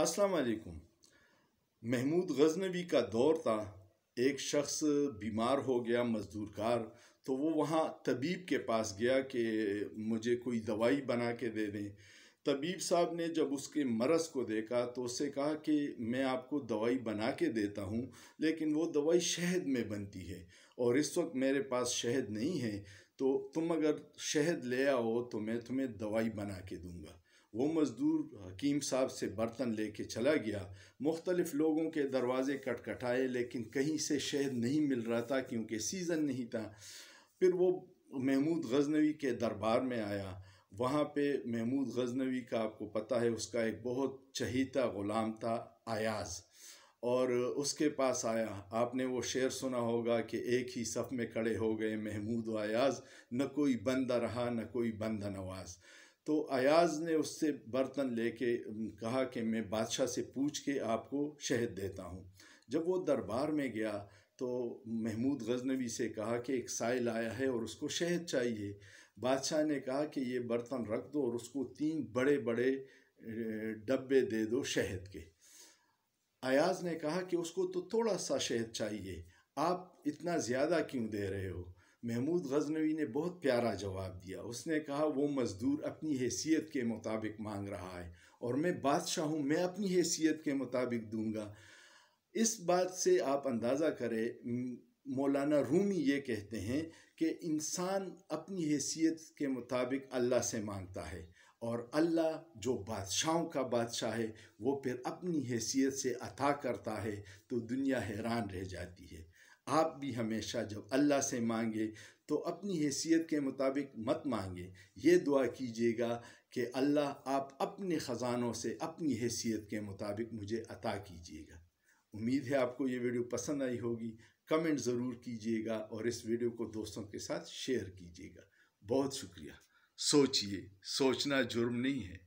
अस्सलाम वालेकुम महमूद गजनवी का दौर था एक शख्स बीमार हो गया मजदूर कार तो वो वहाँ तबीब के पास गया कि मुझे कोई दवाई बना के दे दें तबीब साहब ने जब उसके मरस को देखा तो उससे कहा कि मैं आपको दवाई बना के देता हूँ लेकिन वो दवाई शहद में बनती है और इस वक्त मेरे पास शहद नहीं है तो तुम अगर शहद ले आओ तो मैं तुम्हें दवाई बना के दूँगा वो मज़दूर हकीम साहब से बर्तन लेके चला गया मुख्तलिफ़ लोगों के दरवाज़े कटकटाए लेकिन कहीं से शहद नहीं मिल रहा था क्योंकि सीज़न नहीं था फिर वो महमूद गजनवी के दरबार में आया वहाँ पे महमूद गजनवी का आपको पता है उसका एक बहुत चहीता ग़ुलाम था आयाज़ और उसके पास आया आपने वो शेर सुना होगा कि एक ही सफ़ में खड़े हो गए महमूद व आयाज़ न कोई बंदा रहा न कोई बंदा नवाज़ तो अयाज ने उससे बर्तन लेके कहा कि मैं बादशाह से पूछ के आपको शहद देता हूँ जब वो दरबार में गया तो महमूद गजनबी से कहा कि एक साइल आया है और उसको शहद चाहिए बादशाह ने कहा कि ये बर्तन रख दो और उसको तीन बड़े बड़े डब्बे दे दो शहद के अयाज ने कहा कि उसको तो थोड़ा सा शहद चाहिए आप इतना ज़्यादा क्यों दे रहे हो महमूद गजनवी ने बहुत प्यारा जवाब दिया उसने कहा वो मज़दूर अपनी हैसियत के मुताबिक मांग रहा है और मैं बादशाह हूँ मैं अपनी हैसियत के मुताबिक दूंगा इस बात से आप अंदाज़ा करें मौलाना रूमी ये कहते हैं कि इंसान अपनी हैसियत के मुताबिक अल्लाह से मांगता है और अल्लाह जो बादशाहों का बादशाह है वो फिर अपनी हैसियत से अता करता है तो दुनिया हैरान रह जाती है आप भी हमेशा जब अल्लाह से मांगे तो अपनी हैसियत के मुताबिक मत मांगे ये दुआ कीजिएगा कि अल्लाह आप अपने ख़जानों से अपनी हैसियत के मुताबिक मुझे अता कीजिएगा उम्मीद है आपको ये वीडियो पसंद आई होगी कमेंट ज़रूर कीजिएगा और इस वीडियो को दोस्तों के साथ शेयर कीजिएगा बहुत शुक्रिया सोचिए सोचना जुर्म नहीं है